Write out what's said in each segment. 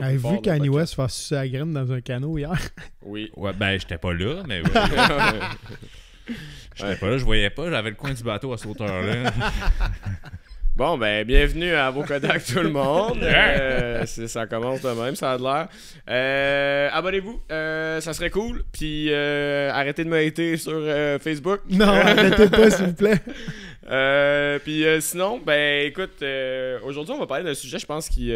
T'avais ah, vu Kanye West faire sucer la graine dans un canot hier? Oui. Ouais, ben, j'étais pas là, mais. Ouais. j'étais pas là, je voyais pas, j'avais le coin du bateau à cette hauteur-là. Bon, ben, bienvenue à vos Kodak tout le monde. Euh, ça commence de même, ça a de l'air. Euh, abonnez-vous, euh, ça serait cool. Puis arrêtez de me sur Facebook. Non, arrêtez pas, s'il vous plaît. puis sinon, ben, écoute, aujourd'hui, on va parler d'un sujet, je pense, qui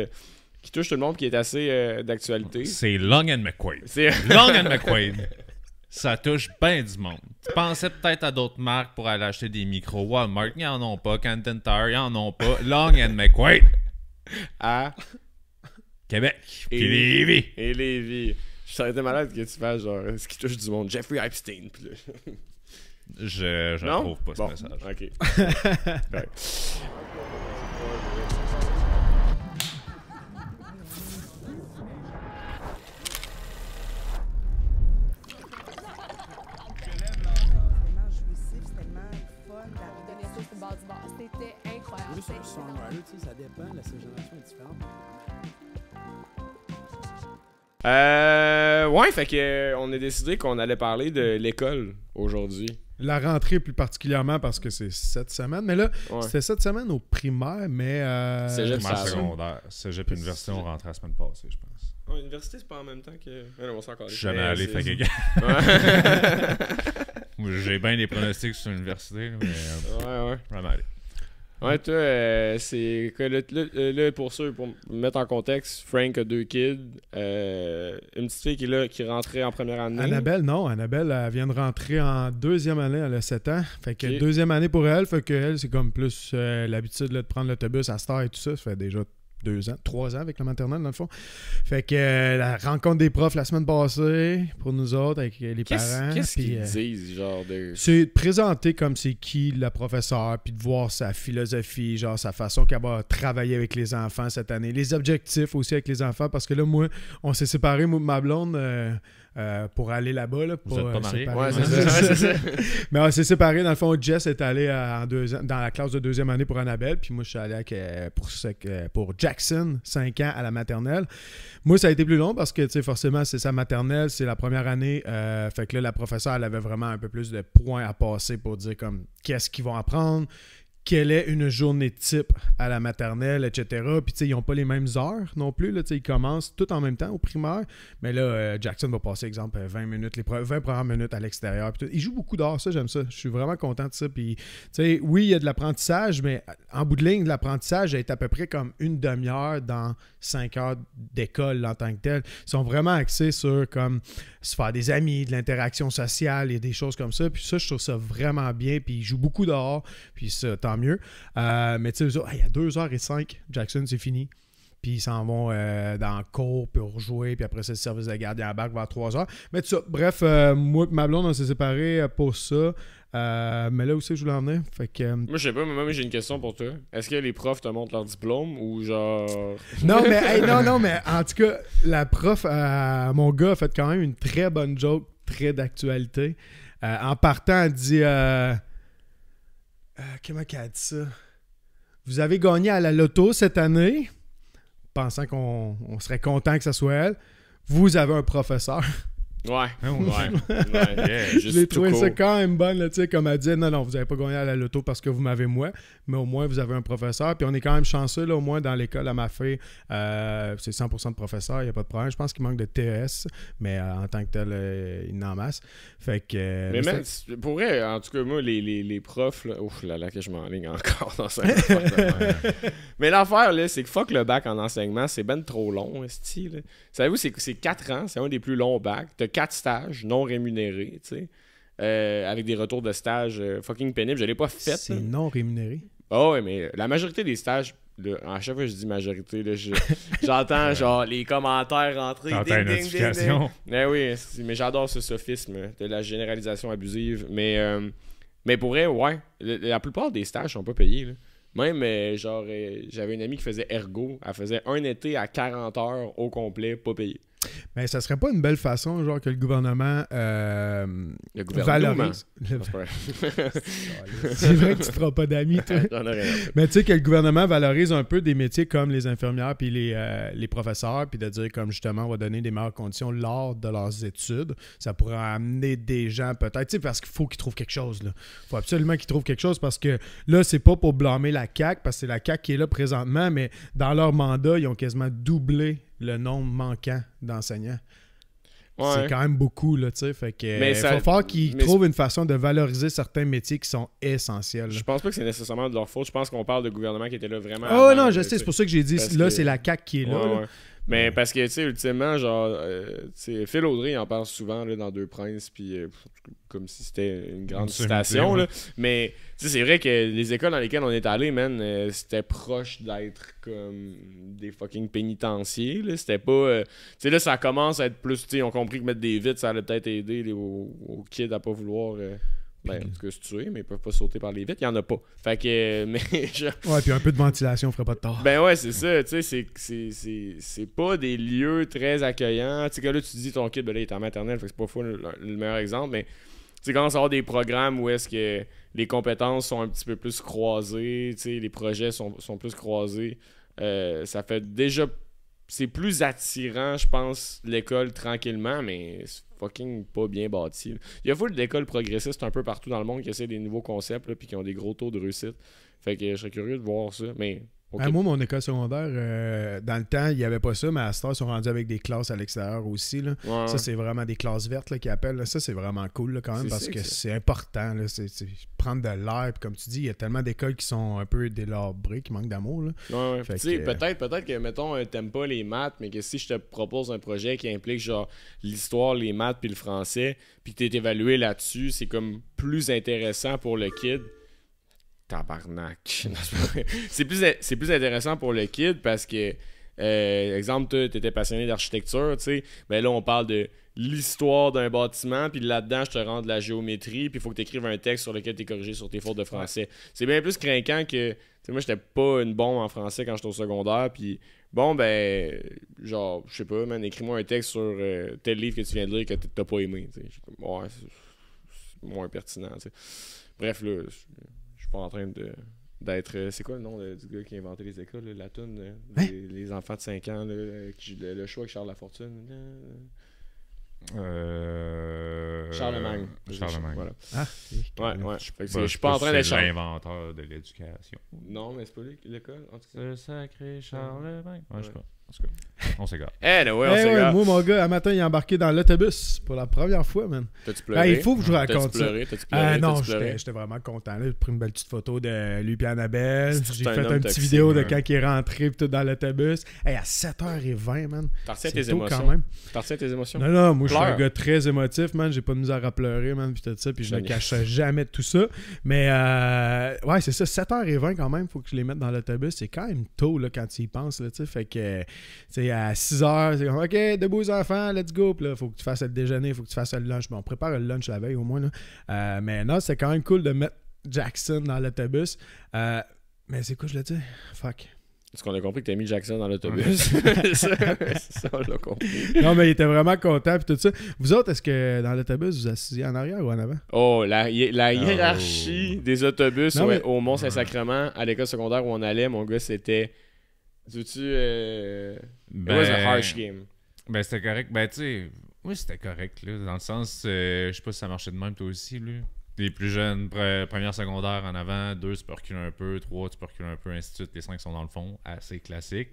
qui touche tout le monde, qui est assez euh, d'actualité. C'est Long and McQuaid. Long and McQuaid. Ça touche bien du monde. Tu pensais peut-être à d'autres marques pour aller acheter des micros. Walmart, ils en ont pas. Canton Tire, ils en ont pas. Long and McQuaid. À Québec. Et Lévi. Et Lévi. Je serais malade que tu fasses genre ce qui touche du monde. Jeffrey Epstein. plus. Je ne trouve pas ce message. OK. plus un songwriter, ça dépend, la génération est différente. Euh, ouais, fait que euh, on a décidé qu'on allait parler de l'école aujourd'hui. La rentrée plus particulièrement parce que c'est cette semaine. Mais là, c'était cette semaine au primaire, mais. Euh, Cégep secondaire. Cégep université, on rentrait la semaine passée, je pense. Ouais, université, c'est pas en même temps que. Ouais, on s'en Je suis jamais allé, fait que. J'ai bien des pronostics sur l'université, mais. Euh, ouais, ouais. Vraiment Ouais, toi, euh, c'est que là pour ceux, pour mettre en contexte, Frank a deux kids. Euh, une petite fille qui, est là, qui rentrait en première année. Annabelle, non. Annabelle, elle vient de rentrer en deuxième année, elle a 7 ans. Fait que deuxième année pour elle, fait que elle, c'est comme plus euh, l'habitude de prendre l'autobus à Star et tout ça. Ça fait déjà deux ans, trois ans avec le maternel, dans le fond. Fait que euh, la rencontre des profs la semaine passée, pour nous autres, avec euh, les parents. Qu'est-ce qu'ils euh, disent, genre C'est de présenter comme c'est qui la professeur, puis de voir sa philosophie, genre sa façon qu'elle va travailler avec les enfants cette année, les objectifs aussi avec les enfants, parce que là, moi, on s'est séparés, moi, ma blonde. Euh, pour aller là-bas. Là, pour, pas euh, c'est ça. Mais on s'est séparés. Dans le fond, Jess est allé euh, en dans la classe de deuxième année pour Annabelle. Puis moi, je suis allé pour, Jackson, 5 ans, à la maternelle. Moi, ça a été plus long parce que, tu forcément, c'est sa maternelle, c'est la première année. fait que là, la professeure, elle avait vraiment un peu plus de points à passer pour dire, comme, qu'est-ce qu'ils vont apprendre, quelle est une journée type à la maternelle, etc. Puis, tu sais, ils n'ont pas les mêmes heures non plus. Là, ils commencent tout en même temps au primaire. Mais là, euh, Jackson va passer, exemple, 20 euh, minutes, les 20 premières minutes à l'extérieur. Il joue beaucoup d'or, ça, j'aime ça. Je suis vraiment content de ça. Puis, tu sais, oui, il y a de l'apprentissage, mais en bout de ligne, l'apprentissage est à peu près comme une demi-heure dans cinq heures d'école en tant que tel. Ils sont vraiment axés sur comme se faire des amis, de l'interaction sociale et des choses comme ça. Puis ça, je trouve ça vraiment bien. Puis ils jouent beaucoup dehors. Puis ça, tant mieux. Euh, mais tu sais, il y a 2h05, Jackson, c'est fini. Puis ils s'en vont euh, dans le cours, pour jouer puis après c'est le service de garde à la barque vers 3h. Mais tu sais, bref, euh, moi ma blonde, on s'est séparés pour ça. mais là aussi, je voulais en venir. Fait que, Moi, je sais pas, mais j'ai une question pour toi. Est-ce que les profs te montrent leur diplôme ou genre. non, mais, non, non, mais en tout cas, la prof, mon gars, a fait quand même une très bonne joke, très d'actualité. en partant, elle dit euh, comment qu'elle dit ça? Vous avez gagné à la loto cette année, pensant qu'on serait content que ça soit elle. Vous avez un professeur. Ouais. Hein, ouais. ouais. je l'ai trouvé ça quand même bonne, là, comme elle dit, non, non, vous n'avez pas gagné à la loto parce que vous m'avez moi, mais au moins vous avez un professeur. Puis on est quand même chanceux, là, au moins dans l'école à ma fille, euh, c'est 100% de professeurs, il n'y a pas de problème. Je pense qu'il manque de T.S., mais euh, en tant que tel, euh, il n'en masse. Fait que, mais même, pour vrai, en tout cas, moi, les, les, profs, ouf là là que je m'enligne encore dans ça. mais l'affaire, là, c'est que fuck le bac en enseignement, c'est ben trop long, style. Savez-vous, c'est 4 ans, c'est un des plus longs bacs quatre stages non rémunérés, tu sais, euh, avec des retours de stage euh, fucking pénibles. Je l'ai pas fait. C'est non rémunéré. Ah oh, ouais, mais la majorité des stages, à chaque fois que je dis majorité, j'entends genre les commentaires rentrer. Ding, une notification. Mais ben oui, mais j'adore ce sophisme de la généralisation abusive. Mais, euh, mais pour vrai, ouais, la plupart des stages sont pas payés. Même, genre, j'avais une amie qui faisait Ergo. Elle faisait un été à 40 heures au complet, pas payé. Mais ça serait pas une belle façon, genre, que le gouvernement, euh, valorise. C'est vrai que tu feras pas d'amis, toi. Mais tu sais, que le gouvernement valorise un peu des métiers comme les infirmières puis euh, les, professeurs, puis de dire, comme justement, on va donner des meilleures conditions lors de leurs études. Ça pourrait amener des gens, peut-être, parce qu'il faut qu'ils trouvent quelque chose, là. faut absolument qu'ils trouvent quelque chose parce que là, c'est pas pour blâmer la CAQ, parce que c'est la CAQ qui est là présentement, mais dans leur mandat, ils ont quasiment doublé le nombre manquant d'enseignants. C'est quand même beaucoup, là, tu sais. faut qu'ils trouvent une façon de valoriser certains métiers qui sont essentiels. Je pense pas que c'est nécessairement de leur faute. Je pense qu'on parle de gouvernement qui était là vraiment. Oh non, je sais, c'est pour ça que j'ai dit, là, c'est la CAQ qui est là. Mais parce que, tu sais, ultimement, genre, euh, sais Phil Audrey en parle souvent là, dans Deux Princes, puis euh, comme si c'était une grande citation. Là. Mais, tu sais, c'est vrai que les écoles dans lesquelles on est allé, man, euh, c'était proche d'être comme des fucking pénitenciers. C'était pas. Euh, tu sais, là, ça commence à être plus. Tu sais, on compris que mettre des vitres, ça allait peut-être aider les, aux, kids à pas vouloir. Ben, en tuer, mais ils peuvent pas sauter par les vitres, il y en a pas. Fait que. Euh, mais, Ouais, puis un peu de ventilation ferait pas de tort. Ben ouais, c'est ça, tu sais, c'est pas des lieux très accueillants. Tu sais, que là, tu dis ton kit ben là, il est en maternelle, fait que c'est pas fou le, meilleur exemple, mais tu sais, quand on des programmes où est-ce que les compétences sont un petit peu plus croisées, tu les projets sont, plus croisés, euh, ça fait déjà c'est plus attirant, je pense, l'école tranquillement, mais c'est fucking pas bien bâti. Il y a full d'écoles progressistes un peu partout dans le monde qui essaient des nouveaux concepts, là, puis qui ont des gros taux de réussite. Fait que je serais curieux de voir ça, mais ben, moi, mon école secondaire, euh, dans le temps, il n'y avait pas ça, mais à Star, ils sont rendus avec des classes à l'extérieur aussi. Ça, c'est vraiment des classes vertes là, qui appellent. Ça, c'est vraiment cool quand même parce que c'est important. Là. Prendre de l'air. Comme tu dis, il y a tellement d'écoles qui sont un peu délabrées, qui manquent d'amour. Ouais, Peut-être que, mettons, n'aimes euh, pas les maths, mais que si je te propose un projet qui implique genre l'histoire, les maths puis le français, puis que tu es évalué là-dessus, c'est comme plus intéressant pour le kid tabarnak. c'est plus, c'est plus intéressant pour le kid parce que, euh, exemple, tu étais passionné d'architecture, tu sais, ben là, on parle de l'histoire d'un bâtiment, puis là-dedans, je te rends de la géométrie, puis il faut que tu écrives un texte sur lequel tu es corrigé sur tes fautes de français. C'est bien plus craquant que. Tu sais, moi, j'étais pas une bombe en français quand j'étais au secondaire, puis bon, ben, genre, je sais pas, man, écris-moi un texte sur euh, tel livre que tu viens de lire que t'as pas aimé. Ouais, c'est moins pertinent, Bref, là. Je suis pas en train de d'être. Euh, c'est quoi le nom euh, du gars qui a inventé les écoles, la tune euh, hein? les, enfants de 5 ans, le, choix avec Charles Lafortune. Euh... Charlemagne. Charlemagne. Voilà. Ah, ouais, ouais. Je suis pas en train d'être l'inventeur de l'éducation. Non, mais c'est pas lui l'école. En tout cas. Le sacré Charlemagne. Ouais, ouais. je sais pas on c'est cas, eh ouais, on hey, Ouais, moi, mon gars, un matin, il est embarqué dans l'autobus pour la première fois, man. tas pleuré? Ben, il faut que je raconte T'as-tu ça. pleuré? Euh, non, j'étais vraiment content. J'ai pris une belle petite photo de lui et Annabelle. J'ai un fait une petite vidéo de quand il est rentré tout dans l'autobus. Hey, à 7h20, man. T'as reçu tes émotions? quand même. T'as tes émotions? Non, non, moi, je suis un gars très émotif, man. J'ai pas de misère à pleurer, man, puis tout ça. Puis je ne cache jamais tout ça. Mais, euh, ouais, c'est ça. 7h20 quand même, faut que je les mette dans l'autobus. C'est quand même tôt, là, quand tu y penses, là, tu sais. Fait que, c'est à 6 h c'est comme OK, debout les enfants, let's go. Puis là, faut que tu fasses le déjeuner, faut que tu fasses le lunch. Bon, on prépare le lunch la veille au moins. Euh, mais non, c'est quand même cool de mettre Jackson dans l'autobus. Euh, mais c'est quoi, je le dis Fuck. Est-ce qu'on a compris que t'as mis Jackson dans l'autobus. C'est ça, on compris. Non, mais il était vraiment content puis tout ça. Vous autres, est-ce que dans l'autobus, vous assisiez en arrière ou en avant? Oh, la, oh. hiérarchie des autobus au Mont-Saint-Sacrement, à l'école secondaire où on allait, mon gars, c'était veux euh, Ben, Ben, c'était correct. Ben, tu sais, oui, c'était correct, Dans le sens, euh, je sais pas si ça marchait de même, toi aussi, là. Les plus jeunes, première secondaire en avant, deux, tu peux reculer un peu, trois, tu peux reculer un peu, ainsi de suite. Les cinq sont dans le fond, assez classique.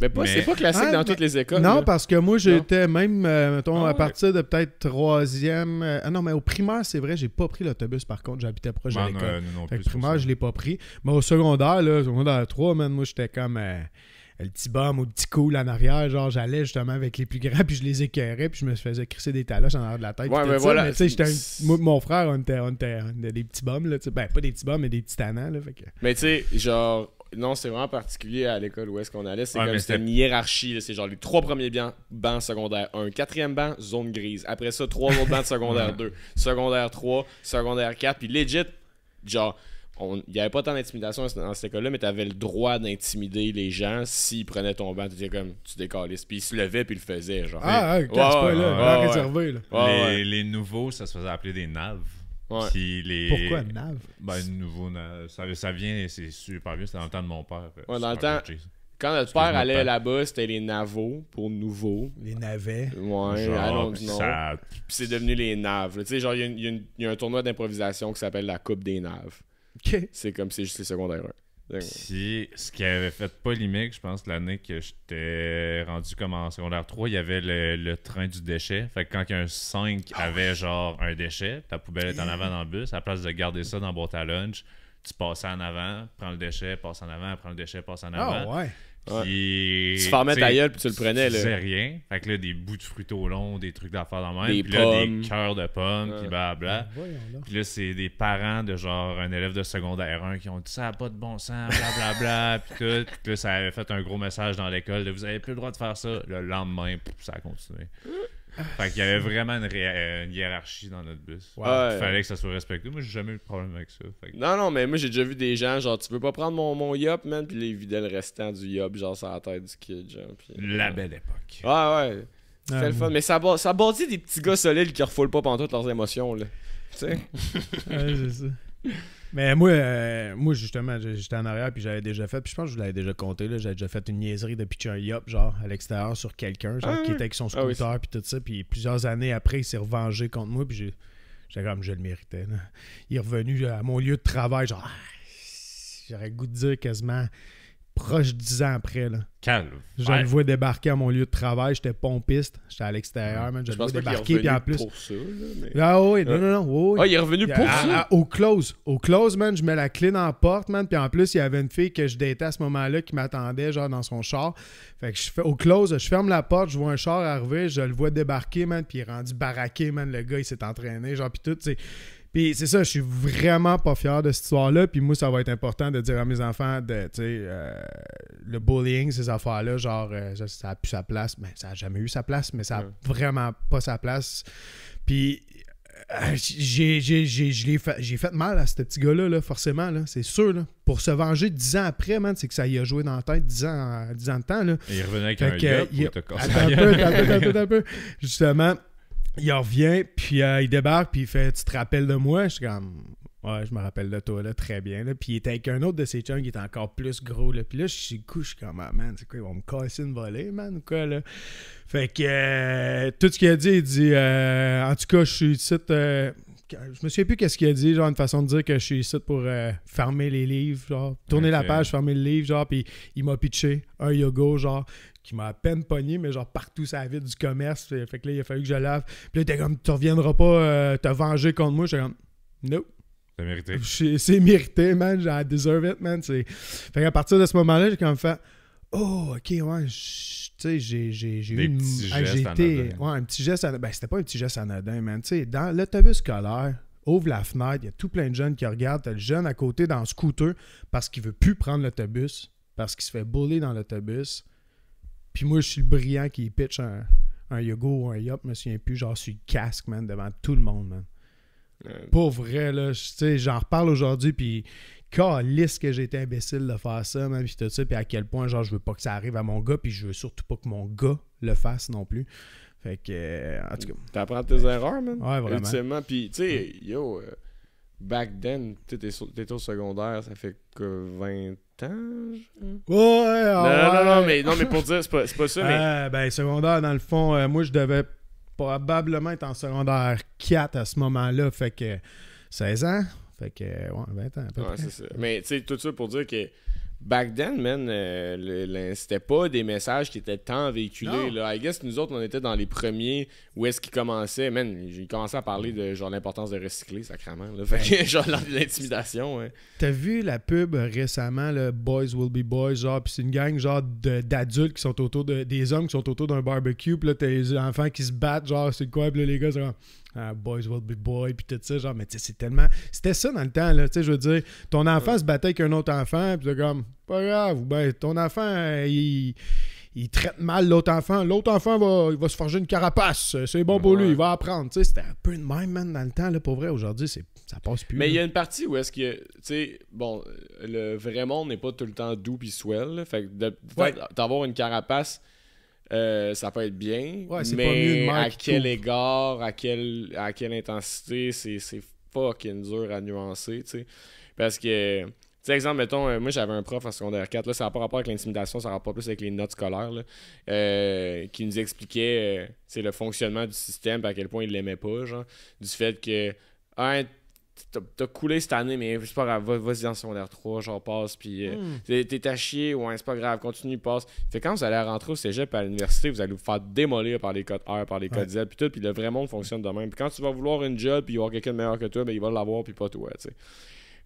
Mais, pas, c'est pas classique dans toutes les écoles. Non, parce que moi, j'étais même, euh, mettons, ah à partir de peut-être troisième. Euh, ah non, mais au primaire, c'est vrai, j'ai pas pris l'autobus, par contre, j'habitais proche de l'école. au primaire, je l'ai pas pris. Mais au secondaire, là, au secondaire 3, moi, j'étais comme. Euh, le petit bum ou le petit cool en arrière. Genre, j'allais justement avec les plus grands, puis je les écœurais, puis je me faisais crisser des taloches en arrière de la tête. Ouais, mais voilà. mon frère, on était, on était, des petits bums, là. Ben, pas des petits bums, mais des petits tannants, là. Fait que... Mais tu sais, genre, non, c'est vraiment particulier à l'école où est-ce qu'on allait. C'est comme c'était une hiérarchie. C'est genre les trois premiers bancs, banc secondaire 1, quatrième banc, zone grise. Après ça, trois autres bancs de secondaire 2, secondaire 3, secondaire 4. Puis legit, genre, il n'y avait pas tant d'intimidation dans cette école-là, mais tu avais le droit d'intimider les gens s'ils prenaient ton banc. Tu disais comme, tu décalais. Puis ils se levaient, puis ils le faisaient. Genre. Ah, ouais, ouais, pas, là. réservé, là. Les, les nouveaux, ça se faisait appeler des naves. Ouais. les... Pourquoi Nav? Ben, nouveau nav... Ça, ça, vient, c'est super vieux, c'est dans le temps de mon père. Euh, dans le temps... Quand notre père allait là-bas, c'était les navots pour nouveau. Les navets. Ouais, Puis c'est devenu les naves. Tu sais, genre, il y, a un tournoi d'improvisation qui s'appelle la Coupe des Naves. C'est comme, c'est juste les secondaires si ce qui avait fait polémique, je pense, l'année que j'étais rendu comme en secondaire 3, il y avait le, train du déchet. Fait que quand un 5 ah avait genre un déchet, ta poubelle est en avant dans le bus, à la place de garder ça dans la boîte à lunch, tu passes en avant, prends le déchet, passe en avant, prends le déchet, passe en ah avant. ouais tu fermais ta gueule puis tu le prenais. Tu rien. Fait que là, des bouts de au long des trucs d'affaires dans même. Des puis des cœurs de pommes, puis blabla. Ah, puis là, c'est des parents de genre un élève de secondaire 1 qui ont dit ça pas de bon sens, blablabla, puis tout. Puis là, ça avait fait un gros message dans l'école de vous avez plus le droit de faire ça. Le lendemain, ça a continué fait qu'il y avait vraiment une, euh, hiérarchie dans notre bus. Il fallait que ça soit respecté. Moi, j'ai jamais eu de problème avec ça. Non, non, mais moi, j'ai déjà vu des gens, genre, tu peux pas prendre mon, mon yop, man, puis les vidaient le restant du yop, genre, sur la tête du kid, genre. Euh, la belle époque. Ouais, ouais. C'était le fun. Mais ça, ça bâtit des petits gars solides qui refoulent pas pendant toutes leurs émotions, là. Tu sais? ouais, c'est ça. Mais moi, euh, moi justement, j'étais en arrière, puis j'avais déjà fait, puis je pense que je vous l'avais déjà compté, là, j'avais déjà fait une niaiserie de pitcher un yop, genre, à l'extérieur sur quelqu'un, genre, ah qui était avec son ah scooter, puis tout ça, puis plusieurs années après, il s'est revengé contre moi, puis j'ai. j'ai comme, je le méritais. Là. Il est revenu euh, à mon lieu de travail, genre, ah, j'aurais goût de dire quasiment, proche dix ans après. Là. Je le vois débarquer à mon lieu de travail. J'étais pompiste. J'étais à l'extérieur. man. Je, le vois débarquer. Puis en plus. Pour ça, Ah oui, non, non, non. Ah, il est revenu pour ah, ça. Ah, au close. Au close, man. Je mets la clé dans la porte, man. Puis en plus, il y avait une fille que je détais à ce moment-là qui m'attendait, genre dans son char. Fait que je fais au close, je ferme la porte. Je vois un char arriver. Je le vois débarquer, man. Puis il est rendu baraqué, man. Le gars, il s'est entraîné, genre. Puis tout, tu puis c'est ça, je suis vraiment pas fier de cette histoire-là. Puis moi, ça va être important de dire à mes enfants de, tu sais, euh, le bullying, ces affaires-là, genre, euh, ça, a plus sa place. Mais ben, ça a jamais eu sa place, mais ça a vraiment pas sa place. Puis euh, j'ai fait, mal à ce petit gars-là, là, forcément, là, c'est sûr. Pour se venger dix ans après, man, c'est que ça y a joué dans la tête dix ans, ans de temps. il revenait avec un gars, Attends un peu, un peu, un peu, un peu. Justement, il revient, puis euh, il débarque, puis il fait Tu te rappelles de moi Je suis comme Ouais, je me rappelle de toi, là, très bien. Là. Puis il était avec un autre de ses chums qui était encore plus gros. Là. Puis là, je suis couche, comme ah, Man, c'est quoi, ils vont me casser une volée, man, ou quoi, là Fait que euh, tout ce qu'il a dit, il dit euh, En tout cas, je suis ici. je me souviens plus qu'est-ce qu'il a dit, genre une façon de dire que je suis ici pour fermer les livres, genre tourner la page, fermer le livre, genre, puis il m'a pitché un yoga, genre qui m'a à peine pogné, mais genre partout ça la du commerce. Fait que là, il a fallu que je lave. Puis là, t'es comme, tu reviendras pas euh, te venger contre moi. J'étais comme, nope. C'est mérité. C'est mérité, man. J'ai deserve it, man. Fait qu'à partir de ce moment-là, j'ai comme fait, oh, ok, ouais, sais, j'ai eu une... Ah, geste ouais, un petit geste Ben, c'était pas un petit geste anodin, man. sais dans l'autobus scolaire, ouvre la fenêtre, il y a tout plein de jeunes qui regardent. T'as le jeune à côté dans le scooter parce qu'il veut plus prendre l'autobus, parce qu'il se fait bouler dans l'autobus. Puis moi, je suis le brillant qui pitch un, un ou un yop, je me souviens plus, genre je suis casque, man, devant tout le monde, man. pauvre Pour vrai, là, tu sais, j'en reparle aujourd'hui, puis calisse que j'ai été imbécile de faire ça, man, puis tout puis à quel point, genre, je veux pas que ça arrive à mon gars, puis je veux surtout pas que mon gars le fasse non plus. Fait que, euh, en tout cas... apprends tes erreurs, man. Ouais, vraiment. Ultimement, puis, tu sais, yo... Euh, back then, tu étais au secondaire, ça fait que 20 ans. Je... Mm. Ouais, ah non, ouais. non, non, mais, non, mais pour dire, c'est pas, pas ça. Mais... Ah, ben, secondaire, dans le fond, euh, moi, je devais probablement être en secondaire 4 à ce moment-là, fait que 16 ans, fait que, ouais, 20 ans. À peu ouais, c'est Ça. Mais, tu sais, tout ça pour dire que Back then, man, euh, c'était pas des messages qui étaient tant véhiculés. I guess nous autres, on était dans les premiers où est-ce qu'ils commençaient. Man, j'ai commencé à parler de genre l'importance de recycler, sacrément. Là. Fait que, genre l'intimidation. Ouais. T'as vu la pub récemment, le Boys Will Be Boys, genre, pis c'est une gang genre d'adultes qui sont autour de, des hommes qui sont autour d'un barbecue, pis là, t'as les enfants qui se battent, genre, c'est quoi, pis là, les gars, c'est genre. Ah, boys will be boys, puis tout ça, genre, mais tu sais, c'est tellement. C'était ça dans le temps, là, tu sais, je veux dire, ton enfant se battait avec un autre enfant, puis comme, pas grave, ben, ton enfant, euh, il il traite mal l'autre enfant. L'autre enfant va, il va se forger une carapace. Euh, c'est bon pour lui, il va apprendre. Tu sais, c'était un peu une mind, man, dans le temps, là, pour vrai. Aujourd'hui, c'est, ça passe plus. Mais il y a une partie où est-ce que, tu sais, bon, le vrai monde n'est pas tout le temps doux pis swell. Fait que d'avoir une carapace, euh, ça peut être bien. mais à quel égard, à, quel, à quelle intensité, c'est fucking dur à nuancer, Parce que, tu sais, exemple, mettons, euh, moi j'avais un prof en secondaire 4, ça n'a pas rapport avec l'intimidation, ça n'a pas plus avec les notes scolaires, euh, qui nous expliquait, c'est le fonctionnement du système, à quel point il l'aimait pas, du fait que, un, t'as coulé cette année, mais c'est pas grave, vas-y dans son r 3, genre passe, puis euh, hmm. t'es à chier, ouais, c'est pas grave, continue, passe. Fait quand vous allez rentrer au cégep à l'université, vous allez vous faire démolir par les codes R, par les codes Z, puis tout, puis le vrai monde fonctionne demain même. Puis quand tu vas vouloir une job, puis il y aura quelqu'un de meilleur que toi, mais ben, il va l'avoir, puis pas toi, tu sais.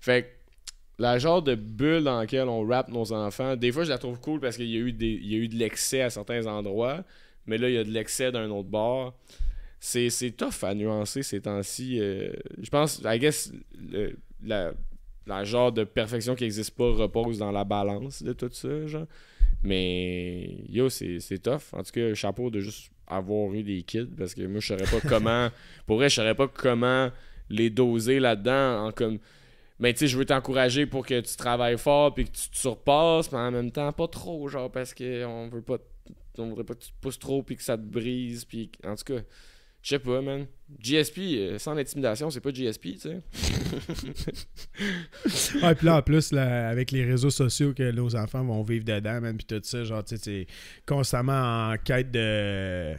Fait que la genre de bulle dans laquelle on rappe nos enfants, des fois je la trouve cool parce qu'il y, a eu y a eu de l'excès à certains endroits, mais là il y a de l'excès d'un autre bord c'est, c'est tough à nuancer ces temps-ci. Euh, je pense, I guess, le, la, genre de perfection qui n'existe pas repose dans la balance de tout ça, genre. Mais yo, c'est, c'est tough. En tout cas, chapeau de juste avoir eu des kids parce que moi, je saurais pas comment. pour vrai, je saurais pas comment les doser là-dedans en comme mais tu sais, je veux t'encourager pour que tu travailles fort puis que tu te surpasses, mais en même temps, pas trop, genre, parce qu'on veut pas, on voudrait pas que tu te pousses trop puis que ça te brise, puis en tout cas, je sais pas, man. GSP, euh, sans intimidation, c'est pas GSP, tu sais. ouais, puis là, en plus, là, avec les réseaux sociaux que nos enfants vont vivre dedans, man, puis tout ça, genre, tu sais, constamment en quête de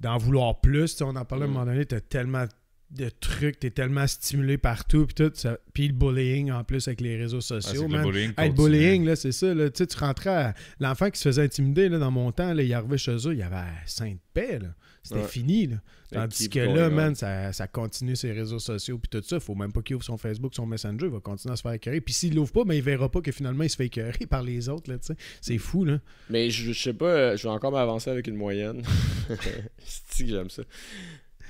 d'en vouloir plus. on en parlait à un moment mm. donné, t'as tellement de trucs, t'es tellement stimulé partout, puis tout, ça... puis le bullying en plus avec les réseaux ah, sociaux. Ah, Le bullying, là, c'est ça, sais, tu rentrais, à... l'enfant qui se faisait intimider, dans mon temps, là, il arrivait chez eux, il y avait sainte paix, là. C'était fini, là. Tandis que là, man, ça, ça, continue ses réseaux sociaux, puis tout ça, faut même pas qu'il ouvre son Facebook, son Messenger, il va continuer à se faire écœurer. Puis s'il l'ouvre pas, mais ben, il verra pas que finalement, il se fait écœurer par les autres, C'est fou, là. Mais je, sais pas, euh, je vais encore m'avancer avec une moyenne. cest que j'aime ça?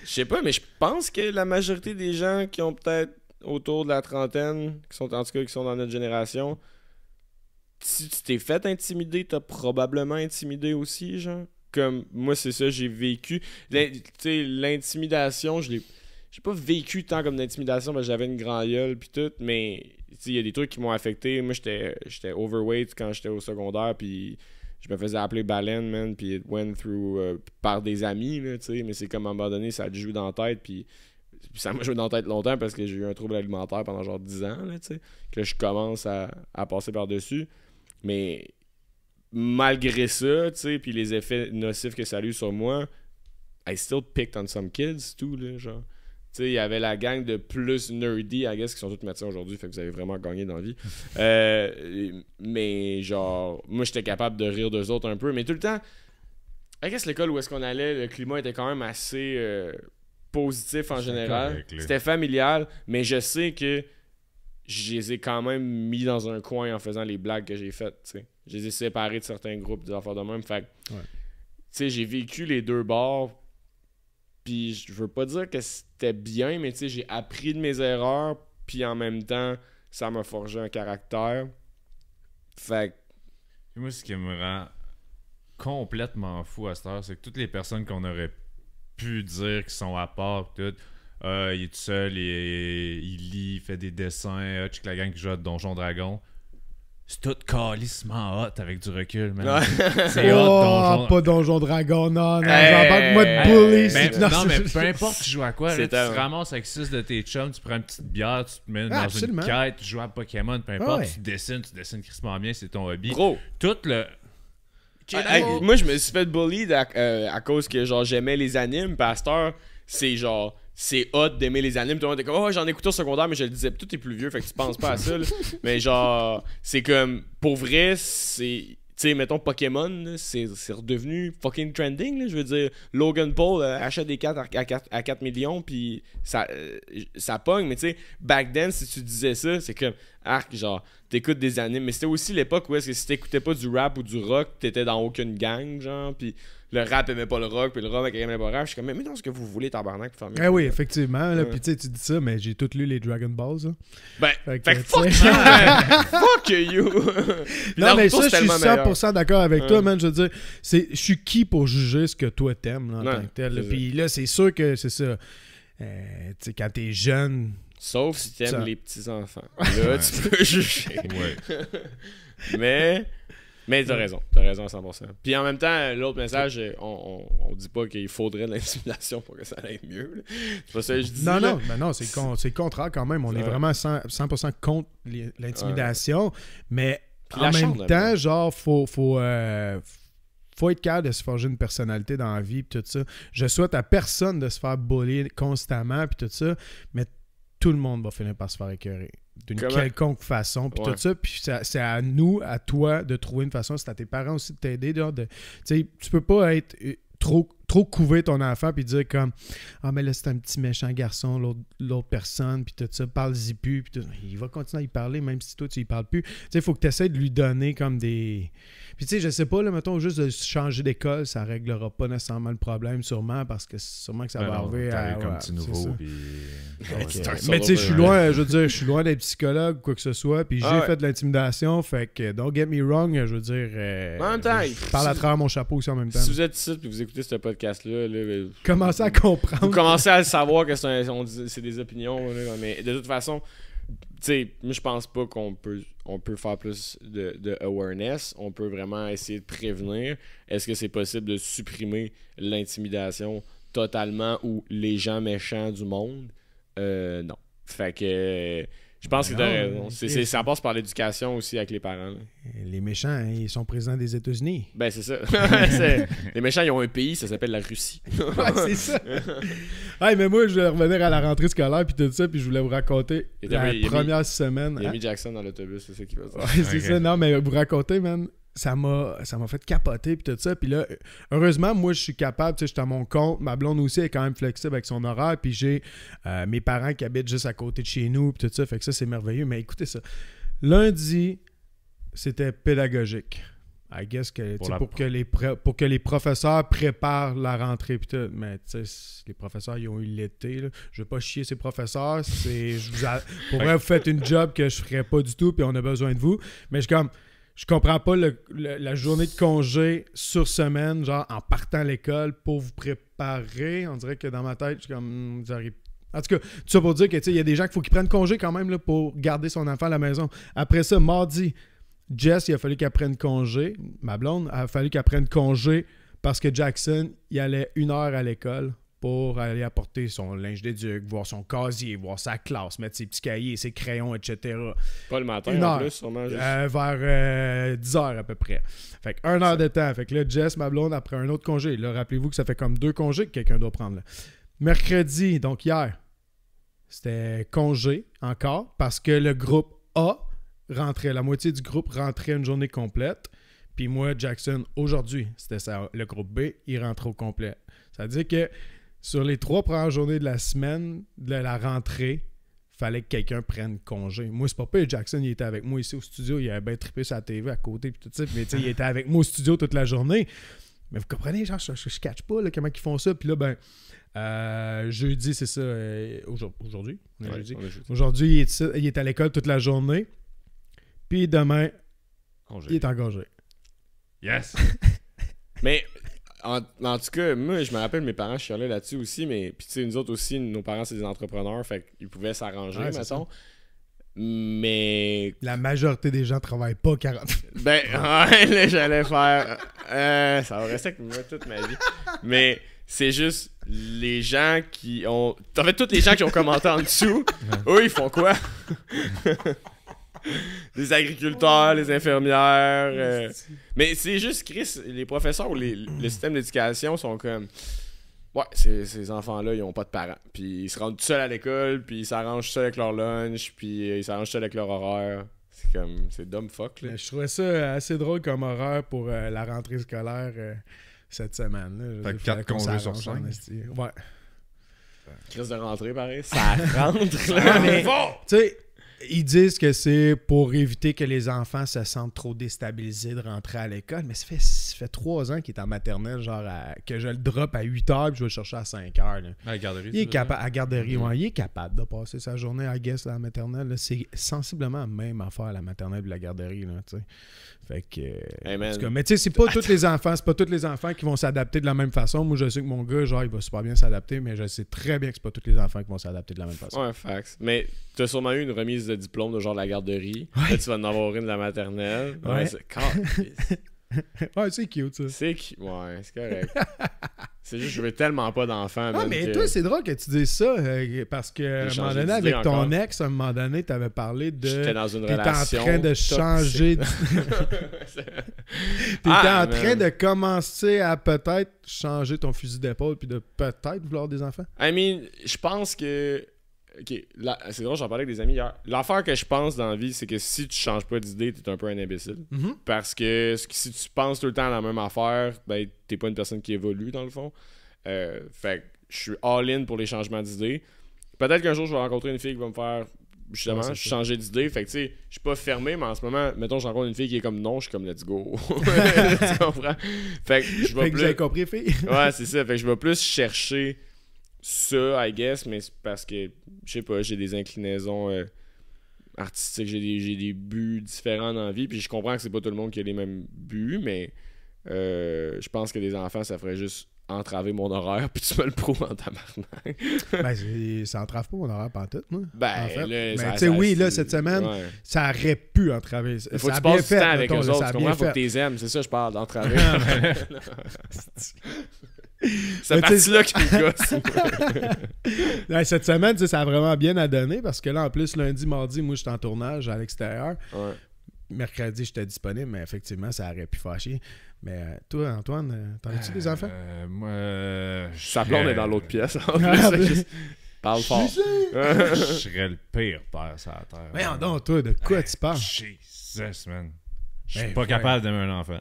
Je sais pas, mais je pense que la majorité des gens qui ont peut-être autour de la trentaine, qui sont en tout cas qui sont dans notre génération, si tu t'es fait intimider, t'as probablement intimidé aussi, genre. Comme moi, c'est ça, j'ai vécu. Tu sais, L'intimidation, je l'ai. J'ai pas vécu tant comme d'intimidation parce que j'avais une grand gueule puis tout, mais il y a des trucs qui m'ont affecté. Moi, j'étais overweight quand j'étais au secondaire, puis je me faisais appeler baleine, man, puis it went through euh, par des amis, là, tu sais, mais c'est comme à un moment donné, ça te joue dans la tête, puis ça m'a joué dans la tête longtemps parce que j'ai eu un trouble alimentaire pendant genre 10 ans, là, tu sais, que je commence à, passer par-dessus. Mais malgré ça, tu sais, puis les effets nocifs que ça a eu sur moi, I still picked on some kids, tout, là, genre sais, il y avait la gang de plus nerdy, I guess, qui sont toutes médecins aujourd'hui, fait que vous avez vraiment gagné dans la vie. Euh, mais genre, moi, j'étais capable de rire d'eux autres un peu, mais tout le temps, I guess l'école où est-ce qu'on allait, le climat était quand même assez euh, positif en général. C'était familial, mais je sais que je les ai quand même mis dans un coin en faisant les blagues que j'ai faites, tu sais. Je les ai séparés de certains groupes, des affaires de même, fait ouais. tu sais, j'ai vécu les deux bords puis je veux pas dire que c'était bien, mais tu sais, j'ai appris de mes erreurs, puis en même temps, ça m'a forgé un caractère. Fait que... Moi, ce qui me rend complètement fou à cette heure, c'est que toutes les personnes qu'on aurait pu dire qui sont à part, tout, euh, il est tout seul, il, lit, il fait des dessins, euh, la gang qui joue à Donjon Dragon c'est tout calissement hot avec du recul, man. c'est oh, hot, oh, pas Donjon Dragon, non, non. pas j'en moi de bully. c'est non, mais peu importe, tu joues à quoi. C'est tu te ramasses avec six de tes chums, tu prends une petite bière, tu te mets ah, dans une quête, tu joues à Pokémon, peu importe, tu dessines, tu dessines crissement bien, c'est ton hobby. Gros. Tout le... moi, je me suis fait bully à, euh, à cause que genre j'aimais les animes, pasteur. C'est genre c'est hot d'aimer les animes. Tout le monde était comme, oh, j'en écoutais au secondaire, mais je le disais, tout est plus vieux, fait que tu penses pas à ça. Mais genre, c'est comme, pour vrai, c'est. Tu sais, mettons Pokémon, c'est redevenu fucking trending. Je veux dire, Logan Paul euh, achète des cartes à, 4, à 4, millions, puis ça, euh, ça pogne. Mais tu sais, back then, si tu disais ça, c'est comme, arc, genre, t'écoutes des animes. Mais c'était aussi l'époque où est-ce que si t'écoutais pas du rap ou du rock, t'étais dans aucune gang, genre, puis le rap aimait pas le rock, puis le rock aimait pas le rap. Je suis comme, mais non, ce que vous voulez, tabarnak, famille. Eh oui, effectivement. Là, Puis tu tu dis ça, mais j'ai tout lu les Dragon Balls. Hein. Ben, fait, que, fuck, you! non, mais ça, je suis 100% d'accord avec toi, man. Je veux dire, je suis qui pour juger ce que toi t'aimes, en tant que tel. Puis là, c'est sûr que c'est ça. Euh, tu sais, quand t'es jeune, Sauf si t'aimes aimes les petits-enfants. Là, tu peux juger. mais, mais t'as raison. as raison à 100%. Puis en même temps, l'autre message, on, on, dit pas qu'il faudrait de l'intimidation pour que ça aille mieux. C'est pas je dis. Non, non, non, c'est le contraire quand même. On est, vraiment 100%, contre l'intimidation. Mais en même temps, genre, faut. faut euh, faut être capable de se forger une personnalité dans la vie, puis tout ça. Je souhaite à personne de se faire bouler constamment, puis tout ça, mais tout le monde va finir par se faire écœurer d'une quelconque façon. Puis c'est à nous, à toi, de trouver une façon. C'est à tes parents aussi de t'aider. De, de tu peux pas être euh, trop trop couver ton enfant puis dire comme Ah, mais là, c'est un petit méchant garçon, l'autre personne, puis tout ça, parle-y plus, puis Il va continuer à y parler, même si toi, tu y parles plus. Tu sais, il faut que tu essaies de lui donner comme des. Puis tu sais, je sais pas, là, mettons, juste de changer d'école, ça réglera pas nécessairement le problème, sûrement, parce que sûrement que ça ben va arriver à. comme petit nouveau, ah Mais tu sais, je suis loin, hein. je veux dire, je suis loin d'être psychologue quoi que ce soit, puis ah j'ai fait de l'intimidation, fait que, don't get me wrong, je veux dire. Euh, parle à travers mon chapeau aussi en même temps. Si vous êtes ici, puis vous écoutez ce podcast, podcast-là. Ben, à comprendre. Vous commencez à savoir que c'est des opinions. mais de toute façon, sais, je pense pas qu'on peut on peut faire plus de, de, awareness. On peut vraiment essayer de prévenir. Est-ce que c'est possible de supprimer l'intimidation totalement ou les gens méchants du monde? Euh, non. Fait que je pense que ben tu raison. ça passe par l'éducation aussi avec les parents. Les méchants, hein, ils sont présents des États-Unis. Ben, c'est ça. les méchants, ils ont un pays, ça s'appelle la Russie. c'est ça. mais moi, je voulais revenir à la rentrée scolaire, puis tout ça, puis je voulais vous raconter la première semaine. Il a hein. Jackson dans l'autobus, c'est ça qui va dire. c'est ça. Non, mais vous raconter, man, ça m'a fait capoter puis tout ça puis là heureusement moi je suis capable tu sais j'étais à mon compte ma blonde aussi est quand même flexible avec son horaire puis j'ai euh, mes parents qui habitent juste à côté de chez nous puis tout ça fait que ça c'est merveilleux mais écoutez ça lundi c'était pédagogique I guess que pour, pour que les pour que les professeurs préparent la rentrée puis tout mais tu sais les professeurs ils ont eu l'été je veux pas chier ces professeurs c'est pour moi, vous faites une job que je ferais pas du tout puis on a besoin de vous mais je suis comme je comprends pas la journée de congé sur semaine, genre en partant à l'école pour vous préparer. On dirait que dans ma tête, je suis comme, hmm, en tout cas, tout ça pour dire que y a des gens qu'il faut qu'ils prennent congé quand même là, pour garder son enfant à la maison. Après ça, mardi, Jess, il a fallu qu'elle prenne congé. Ma blonde, il a fallu qu'elle prenne congé parce que Jackson, il allait une heure à l'école pour aller apporter son linge d'éduc, voir son casier, voir sa classe, mettre ses petits cahiers, ses crayons, etc. Pas le matin en plus, sûrement. Euh, vers 10 euh, heures à peu près. Fait que un heure de temps. Fait que là, Jess, ma blonde, après un autre congé. Là, rappelez-vous que ça fait comme deux congés que quelqu'un doit prendre. Mercredi, donc hier, c'était congé encore parce que le groupe A rentrait, la moitié du groupe rentrait une journée complète. Puis moi, Jackson, aujourd'hui, c'était ça, le groupe B, il rentre au complet. Ça veut dire que sur les trois premières journées de la semaine, de la rentrée, fallait que quelqu'un prenne congé. Moi, c'est pas pire. Jackson, il était avec moi ici au studio. Il avait bien trippé sa TV à côté. Puis tout ça. Mais il était avec moi au studio toute la journée. Mais vous comprenez, genre, je, ne catch pas comment ils font ça. Puis là, ben, euh, jeudi, c'est ça. Euh, aujourd'hui, Aujourd'hui, il est, à l'école toute la journée. Puis demain, il est engagé. Yes! Mais en, tout cas, moi, je me rappelle, mes parents chialaient là-dessus aussi, mais puis tu sais, nous autres aussi, nos parents, c'est des entrepreneurs, fait qu'ils pouvaient s'arranger, ouais, Mais. La majorité des gens travaillent pas 40. ben, ouais, j'allais faire. Euh, ça aurait été avec moi toute ma vie. Mais c'est juste les gens qui ont. En fait, tous les gens qui ont commenté en dessous, eux, ils font quoi les agriculteurs, les infirmières. Euh. Mais c'est juste, Chris, les professeurs ou les, le système d'éducation sont comme. Ouais, ces, enfants-là, ils ont pas de parents. Puis ils se rendent tout seuls à l'école, puis ils s'arrangent seuls avec leur lunch, puis euh, ils s'arrangent seuls avec leur horreur C'est comme. C'est dumb fuck, je trouvais ça assez drôle comme horreur pour euh, la rentrée scolaire cette semaine. Fait que 4 sur 5. Ouais. de rentrée, pareil. Ça rentre, là. Tu sais ils disent que c'est pour éviter que les enfants se sentent trop déstabilisés de rentrer à l'école, mais ça fait fait trois ans qu'il est en maternelle, genre que je le drop à 8 heures puis je vais le chercher à 5 heures. la garderie. Il est capable, hein? à garderie, mm-hmm. est capable de passer sa journée, à guess, à la maternelle. C'est sensiblement la même affaire, la maternelle et la garderie. fait que. mais tu sais, c'est pas tous les enfants, pas les enfants qui vont s'adapter de la même façon. Moi, je sais que mon gars, genre, il va super bien s'adapter, mais je sais très bien que c'est pas tous les enfants qui vont s'adapter de la même façon. Ouais, fax. Mais t'as sûrement eu une remise de diplôme de genre la garderie. tu vas en avoir une de la maternelle. quand ouais, c'est cute, ça. C'est cute. Ouais, c'est correct. c'est juste, je veux tellement pas d'enfants. Ah, mais toi, c'est drôle que tu dises ça, euh, parce que à un moment donné, avec ton ex, à un moment donné, t'avais parlé de. J'étais dans une relation. en train de changer. T'étais en train de commencer à peut-être changer ton fusil d'épaule puis de peut-être vouloir des enfants. I mean, je pense que c'est drôle, j'en parlais avec des amis hier. L'affaire que je pense dans la vie, c'est que si tu changes pas d'idée, t'es un peu un imbécile. Mhm. Parce que si tu penses tout le temps à la même affaire, ben, t'es pas une personne qui évolue, dans le fond. Euh, fait que je suis all-in pour les changements d'idées. Peut-être qu'un jour, je vais rencontrer une fille qui va me faire justement, changer d'idée. Fait que, tu sais, je suis pas fermé, mais en ce moment, mettons, je rencontre une fille qui est comme non, je suis comme let's go. tu comprends? Fait que je vais plus. compris, fille. ouais, c'est ça. Fait que je vais plus chercher ça, I guess, mais c'est parce que, je sais pas, j'ai des inclinaisons euh, artistiques, j'ai des, des, buts différents dans la vie, puis je comprends que c'est pas tout le monde qui a les mêmes buts, mais euh, je pense que des enfants, ça ferait juste entraver mon horaire, puis tu me le prouves en tabarnak. ben, ça entrave pas mon horaire pantoute, moi. Ben, en fait. oui, là, cette semaine, ça aurait pu entraver. Il faut que tu passes du temps avec eux autres, tu comprends? Faut que tu les aimes, c'est ça, je parle, d'entraver. Ah, ben. Cette là qui Cette semaine, ça a vraiment bien à donner parce que là, en plus, lundi, mardi, moi, j'étais en tournage à l'extérieur. Mercredi, j'étais disponible, mais effectivement, ça aurait pu fâcher. Mais euh, toi, Antoine, euh, t'en as-tu des euh, enfants? moi. Sa blonde est dans l'autre pièce. Ah, ben. Parle fort. Je serais le pire père sur la terre. Mais non, toi, de quoi tu parles? Je suis ben, pas capable d'aimer un enfant.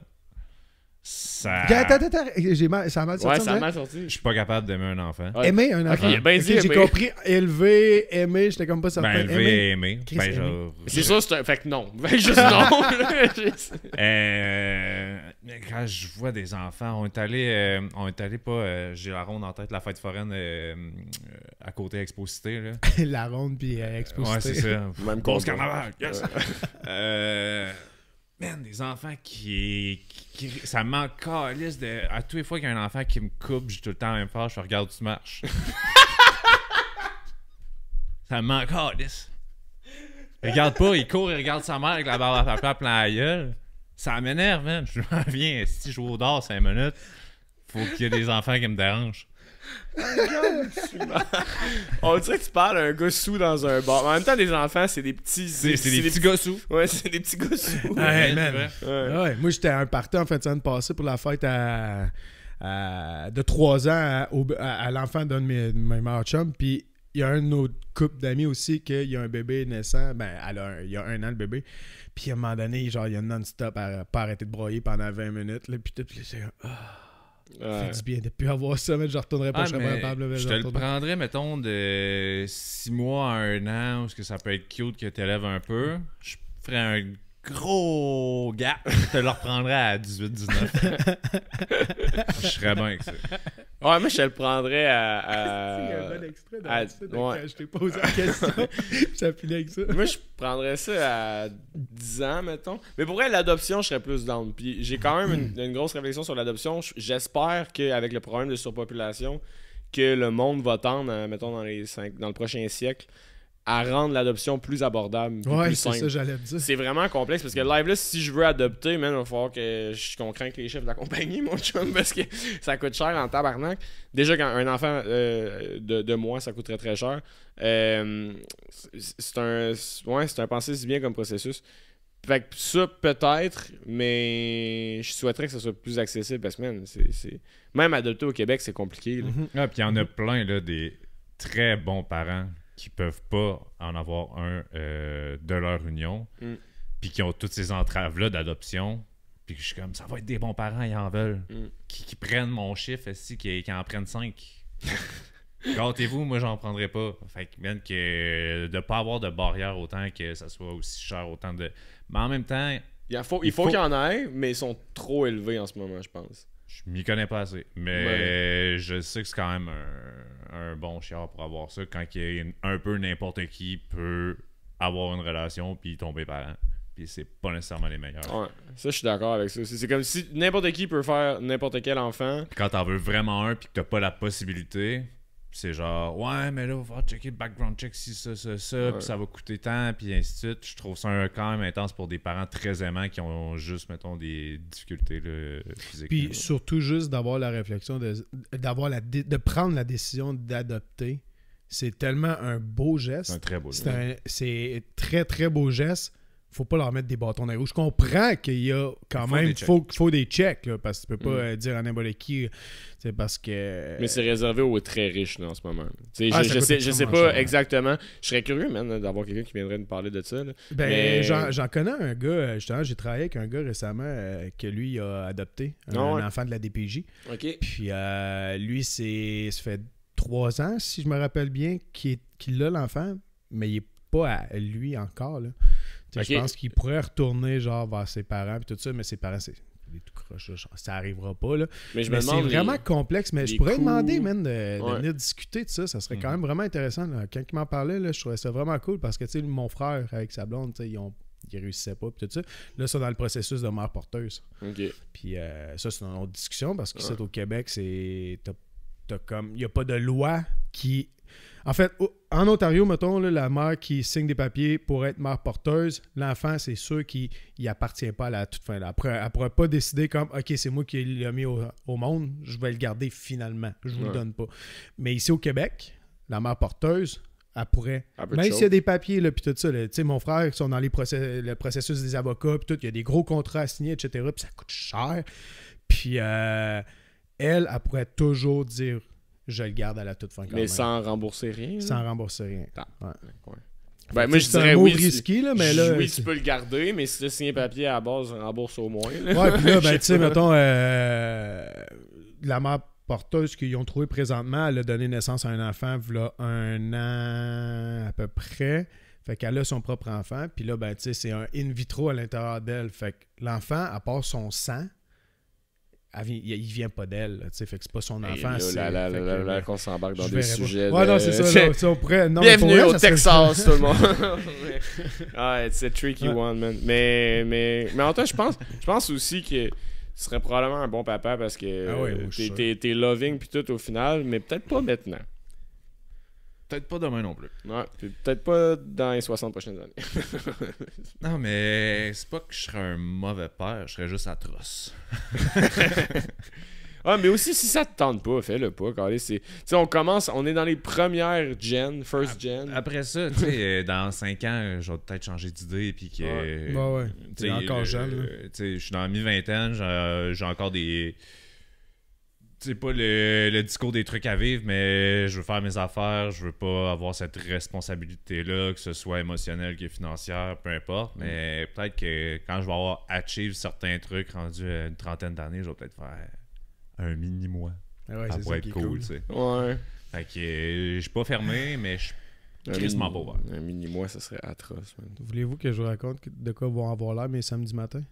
Ça. Attends, J'ai ça a sorti. ça Je suis pas capable d'aimer un enfant. Aimer un enfant. Ben, j'ai compris. Élever, aimer, j'étais comme pas certain. Ben, élever et aimer. Ben, c'est ça, c'est un. Fait que non. juste non. Euh, quand je vois des enfants, on est allé. Euh, on est allé pas. Euh, j'ai la ronde en tête, la fête foraine à côté Exposité. Là. la ronde puis Exposité. ouais, c'est ça. Même cause carnaval. euh. Man, des enfants qui, Ça ça manque calice de à tous les fois qu'il y a un enfant qui me coupe, j'ai tout le temps même fort, je regarde tu marches. ça manque calice. Regarde pas, il court, il regarde sa mère avec la barbe à papa plein à gueule. Ça m'énerve, man. Je reviens, si je joue au dehors 5 minutes, faut qu'il y ait des enfants qui me dérangent. On dirait que tu parles à un gars sous dans un bar. en même temps, les enfants, c'est des petits. C'est, des, petits gars Ouais, c'est des petits gars Ouais, Moi, j'étais un partant en fait de semaine passée pour la fête de 3 ans à, l'enfant d'un de mes, mes meilleurs Puis il y a un autre couple d'amis aussi qu'il y a un bébé naissant. Ben, il y a un an le bébé. Puis à un moment donné, genre, il y a non-stop à pas arrêter de broyer pendant 20 minutes. puis tout, c'est. Ah. Ouais. Fait du bien de plus avoir ça, mais je retournerai pas ah, chez Je te le prendrais, mettons, de 6 mois à 1 an, parce que ça peut être cute que tu élèves un peu. Je ferais un gros gap. je te le reprendrais à 18-19. je serais bien avec ça. Ouais, moi je le prendrais à. Il un bon extrait je posé la question. avec ça. Moi, je prendrais ça à 10 ans, mettons. Mais pour vrai, l'adoption, je serais plus dans. Puis j'ai quand même une, une, grosse réflexion sur l'adoption. J'espère qu'avec le problème de surpopulation, que le monde va tendre, euh, mettons, dans, les cinq, dans le prochain siècle, à rendre l'adoption plus abordable. ouais, c'est ça, j'allais dire. C'est vraiment complexe parce que live là, si je veux adopter, même il va falloir que je que les chefs de la compagnie, mon chum, parce que ça coûte cher en tabarnak. Déjà, quand un enfant euh, de, moi, ça coûterait très cher. Euh, c'est un. Ouais, c'est un pensée si bien comme processus. Fait ça, peut-être, mais je souhaiterais que ça soit plus accessible parce que, c'est. Même adopter au Québec, c'est compliqué. Mhm. Ah, puis il y en a plein, là, des très bons parents qui peuvent pas en avoir un euh, de leur union, mm. puis qui ont toutes ces entraves-là d'adoption, puis je suis comme, ça va être des bons parents, ils en veulent. Mm. Qui, prennent mon chiffre, ici, qui, en prennent cinq. Gâtez-vous, moi, j'en prendrai pas. Fait que, que de pas avoir de barrière autant que ça soit aussi cher, autant de. Mais en même temps. Il faut qu'il faut... y en ait, mais ils sont trop élevés en ce moment, je pense. Je m'y connais pas assez. Mais je sais que c'est quand même un, bon chien pour avoir ça. Quand il y a un peu n'importe qui peut avoir une relation puis tomber parent. Puis c'est pas nécessairement les meilleurs. Ouais, ça, je suis d'accord avec ça. C'est comme si n'importe qui peut faire n'importe quel enfant. quand t'en veux vraiment un puis que t'as pas la possibilité, c'est genre, ouais, mais là, faut va checker le background check, si ça, ça, ça, puis ça va coûter tant, puis ainsi de suite. Je trouve ça quand même intense pour des parents très aimants qui ont juste, mettons, des difficultés physiques. Puis surtout, juste d'avoir la réflexion, de, d'avoir la de prendre la décision d'adopter, c'est tellement un beau geste. C'est un très beau geste. C'est très, très beau geste faut pas leur mettre des bâtons dans les roues. Je comprends qu'il y a quand même, faut, faut des checks, parce que tu peux pas mm. euh, dire à n'importe qui, c'est parce que... Euh, mais c'est réservé aux très riches, en ce moment. Ah, je, je, sais, pas exactement. Je serais curieux, même, d'avoir quelqu'un qui viendrait nous parler de ça. Ben, j'en connais un gars, euh, j'ai travaillé avec un gars récemment que lui a adopté, ah un, enfant de la DPJ. OK. Puis lui, c'est ça fait trois ans, si je me rappelle bien, qu'il a l'enfant, mais il est pas à lui encore, là. Je pense qu'il pourrait retourner genre vers ses parents puis tout ça, mais ses parents, c'est tout croche, ça arrivera pas. Là. Mais, c'est vraiment complexe. Mais je pourrais demander, même de, venir discuter de ça. Ça serait quand mhm. même vraiment intéressant. Là. Quand il m'en parlait, là, je trouvais ça vraiment cool parce que mon frère avec sa blonde, ils ont ils réussissaient pas, puis tout ça. Là, c'est dans le processus de mère porteuse. Puis euh, ça, c'est une autre discussion parce que au Québec, c'est... comme... Il n'y a pas de loi qui en fait, en Ontario, mettons, la mère qui signe des papiers pour être mère porteuse, l'enfant, c'est sûr qu'il appartient pas à la toute fin. Après, elle ne pourrait pas décider comme OK, c'est moi qui l'ai mis au, monde, je vais le garder finalement, je vous le donne pas. Mais ici au Québec, la mère porteuse, elle pourrait. Même s'il y a des papiers, puis tout ça, mon frère, ils sont dans les le processus des avocats, puis tout, il y a des gros contrats à signer, etc., puis ça coûte cher. Puis euh, elle, elle pourrait toujours dire je le garde à la toute fin. Quand mais sans rembourser rien. Sans rembourser rien. Ouais. Ben, moi, je dirais un oui, risqué, mais là. Oui, tu peux le garder, mais si tu as signé papier à la base, rembourse au moins. Oui, Ouais, puis là, ben, tu sais, mettons, euh, la mère porteuse qu'ils ont trouvée présentement, elle a donné naissance à un enfant, voilà, un an à peu près. Fait qu'elle a son propre enfant, puis là, ben, tu sais, c'est un in vitro à l'intérieur d'elle. Fait que l'enfant, à part son sang, il vient pas d'elle, tu sais, fait que c'est pas son enfant. là, là, qu'on s'embarque dans des sujets. Ouais, non, c'est ça. Bienvenue au Texas, tout le monde. ah, c'est tricky one, man. Mais, mais, mais en tout cas, je pense, je pense aussi que ce serait probablement un bon papa parce que ah ouais, t'es, loving puis tout au final, mais peut-être pas maintenant. Peut-être pas demain non plus. Ouais, peut-être pas dans les 60 prochaines années. non, mais c'est pas que je serais un mauvais père, je serais juste atroce. ah, mais aussi, si ça te tente pas, fais-le pas, c'est, Tu sais, on commence, on est dans les premières gen, first gen. Après ça, tu sais, euh, dans 5 ans, je peut-être changé d'idée, puis que... bah ouais, encore euh, jeune. Tu sais, je suis dans la mi-vingtaine, j'ai euh, encore des c'est pas le, discours des trucs à vivre, mais je veux faire mes affaires, je veux pas avoir cette responsabilité-là, que ce soit émotionnelle, que financière, peu importe. Mais peut-être que quand je vais avoir achieve certains trucs rendus une trentaine d'années, je vais peut-être faire un mini-mois. Ah ça pourrait être cool, tu sais. Ouais. Fait euh, je suis pas fermé, mais je suis pas Un mini-mois, ça serait atroce. Voulez-vous que je vous raconte de quoi vont avoir l'air mes samedis matins?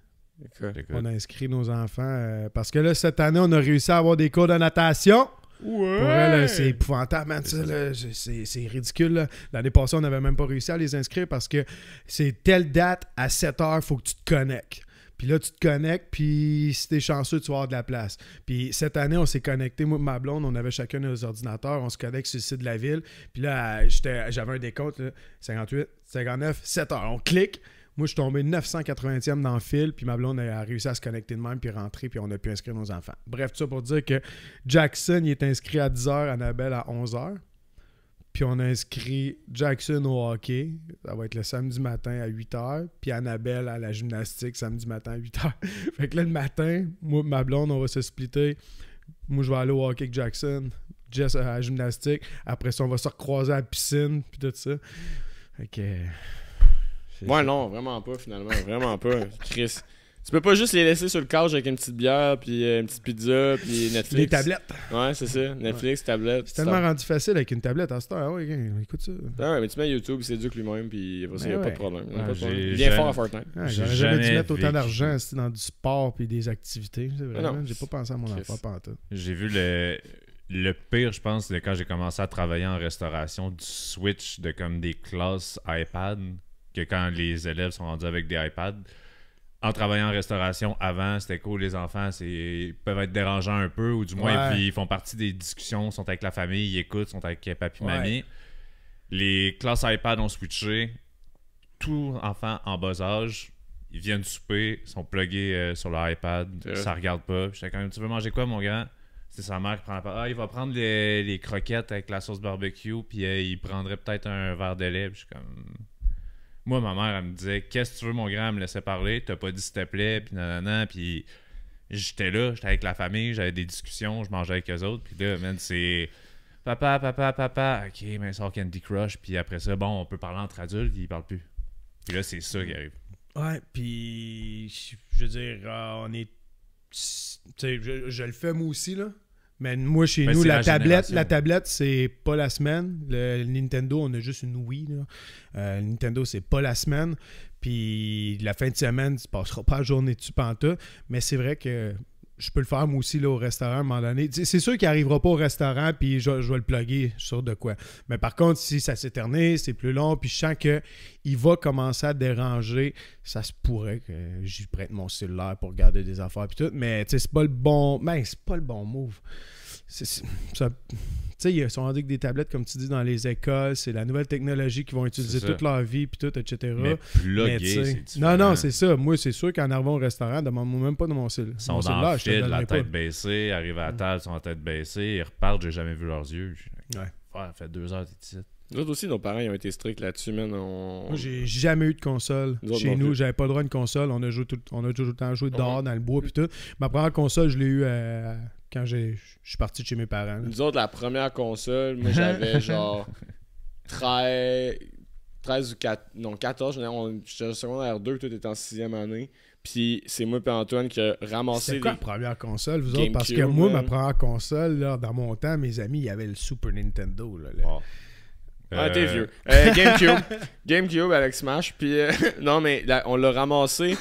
On a inscrit nos enfants euh, parce que là, cette année, on a réussi à avoir des cours de natation. Ouais. Pour euh, c'est épouvantable, c'est, ridicule. L'année passée, on n'avait même pas réussi à les inscrire parce que c'est telle date à 7 heures, faut que tu te connectes. Puis là, tu te connectes, puis si t'es chanceux, tu vas avoir de la place. Puis cette année, on s'est connecté, moi et ma blonde, on avait chacun nos ordinateurs, on se connecte sur le site de la ville. Puis là, j'avais un décompte, comptes 58, 59, 7 heures. On clique, moi, je suis tombé 980e dans le fil, puis ma blonde a réussi à se connecter de même, puis rentrer, puis on a pu inscrire nos enfants. Bref, tout ça pour dire que Jackson, il est inscrit à 10h, Annabelle à 11h. Puis on a inscrit Jackson au hockey, ça va être le samedi matin à 8h, puis Annabelle à la gymnastique samedi matin à 8h. fait que là, le matin, moi ma blonde, on va se splitter. Moi, je vais aller au hockey avec Jackson, Jess à la gymnastique. Après ça, on va se recroiser à la piscine, puis tout ça. Fait que... Ouais, non, vraiment pas, finalement. Vraiment pas. Chris. Tu peux pas juste les laisser sur le couch avec une petite bière, puis euh, une petite pizza, puis Netflix. Des tablettes. Ouais, c'est ça. Netflix, tablettes. tablette. C'est tellement rendu facile avec une tablette à cette heure. Ah ouais, écoute ça. Ah ouais, mais tu mets YouTube, c'est s'éduque lui-même, puis il n'y a ben pas de problème. Il vient fort à Fortnite. jamais, dû mettre autant d'argent dans du sport puis des activités. vraiment, ah hein, j'ai pas pensé à mon enfant tout. J'ai vu le, le pire, je pense, de quand j'ai commencé à travailler en restauration, du switch de comme des classes iPad quand les élèves sont rendus avec des iPads. En travaillant en restauration avant, c'était cool, les enfants ils peuvent être dérangeants un peu, ou du moins, ils font partie des discussions, sont avec la famille, ils écoutent, sont avec papy, mamie. Les classes iPad ont switché. Tout enfants en bas âge ils viennent souper, sont pluggés euh, sur leur iPad, ça regarde pas. J'étais quand même, tu veux manger quoi, mon gars C'est sa mère qui prend la Ah, il va prendre les, croquettes avec la sauce barbecue, puis euh, il prendrait peut-être un verre de lait. je suis comme, moi, ma mère, elle me disait Qu'est-ce que tu veux, mon grand, elle me laisser parler T'as pas dit s'il te plaît, puis nanana, puis j'étais là, j'étais avec la famille, j'avais des discussions, je mangeais avec eux autres, puis là, man, c'est. Papa, papa, papa, ok, mais sort Candy Crush, puis après ça, bon, on peut parler entre adultes, ils parlent plus. Puis là, c'est ça qui arrive. Ouais, puis je veux dire, euh, on est. Tu sais, je le fais moi aussi, là. Mais moi, chez ben, nous, la, tablette, la tablette, c'est pas la semaine. Le, Nintendo, on a juste une Wii. le euh, Nintendo, c'est pas la semaine. Puis la fin de semaine, tu passera pas la journée dessus Supanta. Mais c'est vrai que je peux le faire moi aussi là, au restaurant à un moment donné. C'est sûr qu'il n'arrivera pas au restaurant, puis je, je vais le plugger, sur de quoi. Mais par contre, si ça s'éternise, c'est plus long, puis je sens qu'il va commencer à déranger, ça se pourrait que j'y prête mon cellulaire pour garder des affaires, puis tout. Mais c'est pas le bon. Ben, c'est pas le bon move c'est, ça, ils sont rendus avec des tablettes, comme tu dis, dans les écoles. C'est la nouvelle technologie qu'ils vont utiliser toute leur vie, puis tout, etc. Mais Non, non, c'est ça. Moi, c'est sûr qu'en arrivant au restaurant, même pas dans mon sans Ils sont dans le la tête baissée, arrivent à la table, sont en tête baissée, ils repartent, j'ai jamais vu leurs yeux. Ouais. fait deux heures, t'es Nous aussi, nos parents ils ont été stricts là-dessus, mais On... Moi, j'ai jamais eu de console. Chez nous, j'avais pas le droit à une console. On a, joué tout, on a toujours le temps jouer dehors, dans le bois, puis tout. Ma première console, je l'ai eu à, euh, quand je suis parti de chez mes parents. Nous autres, la première console, moi j'avais genre 13, 13 ou 14 non, 14, j'étais en secondaire 2, tout était en sixième année. Puis c'est moi et Antoine qui a ramassé. quoi la première console, vous autres? Parce que moi, ma première console, là, dans mon temps, mes amis, il y avait le Super Nintendo. Là, ah. ah, t'es euh. vieux. Euh, GameCube. GameCube avec Smash. Puis euh, non, mais on l'a ramassé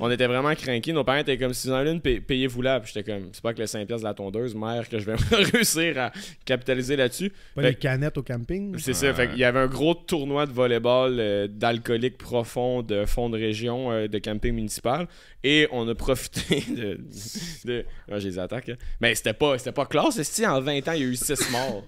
on était vraiment craqués. Nos parents étaient comme si vous en avez payez-vous là. Puis j'étais comme, c'est pas que le 5$ de la tondeuse, mère, que je vais réussir à capitaliser là-dessus. Pas les canettes au camping. C'est ça. Fait il y avait un gros tournoi de volleyball euh, d'alcoolique profond de fond de région euh, de camping municipal. Et on a profité de. j'ai les attaques. Hein. Mais c'était pas, pas classe. Si en 20 ans, il y a eu 6 morts.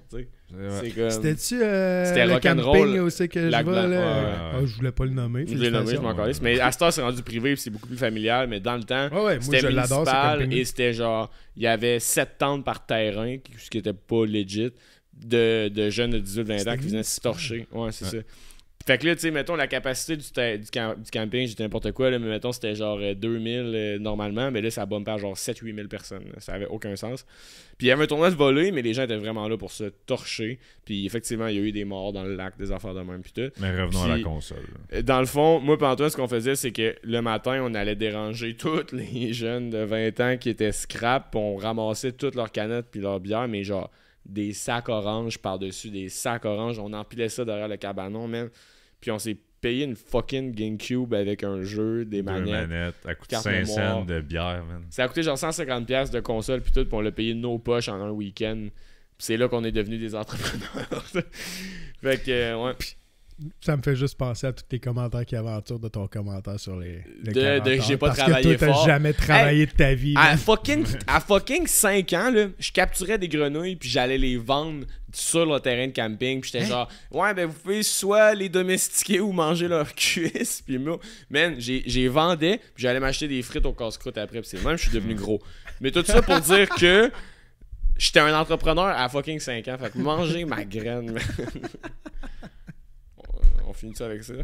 C'était-tu euh, le camping aussi que je vois là? Ah, je voulais pas le nommer. Je voulais le nommer, je m'en Mais Astor, c'est rendu privé c'est beaucoup plus familial. Mais dans le temps, c'était municipal et c'était genre... Il y avait 7 tentes par terrain, ce qui était pas legit, de, de jeunes de 18-20 ans qui venaient se torcher. Ouais, c'est ça. Fait que là, tu sais, mettons, la capacité du, du, camping, j'étais n'importe quoi, là, mais mettons, c'était genre 2000 euh, euh, normalement, mais là, ça bombait à genre 7 8000 personnes. Ça avait aucun sens. Puis il y avait un tournoi de voler, mais les gens étaient vraiment là pour se torcher. Puis effectivement, il y a eu des morts dans le lac, des affaires de même, puis tout. Mais revenons à la console. Euh, dans le fond, moi, pendant Antoine, ce qu'on faisait, c'est que le matin, on allait déranger tous les jeunes de 20 ans qui étaient scrap, puis on ramassait toutes leurs canettes puis leurs bières, mais genre des sacs oranges par-dessus des sacs oranges. On empilait ça derrière le cabanon, même. Puis on s'est payé une fucking GameCube avec un jeu, des manettes. à coûté 5 cents de bière, man. Ça a coûté genre 150$ de console, puis tout, pour on l'a payé nos poches en un week-end. c'est là qu'on est devenu des entrepreneurs. fait que, ouais ça me fait juste penser à tous tes commentaires qui aventurent de ton commentaire sur les. les j'ai pas que toi, jamais travaillé de ta vie. À fucking, à fucking, 5 ans, là, je capturais des grenouilles puis j'allais les vendre sur le terrain de camping. Puis j'étais hein? genre, ouais, ben vous pouvez soit les domestiquer ou manger leurs cuisses. Puis moi, j'ai vendais puis j'allais m'acheter des frites au casse-croûte après. c'est même, je suis devenu gros. Mais tout ça pour dire que. J'étais un entrepreneur à fucking 5 ans. Fait manger ma graine, on finit ça avec ça.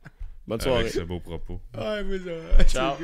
Bonne soirée. Avec ce beau propos. Ouais, mais, Ciao.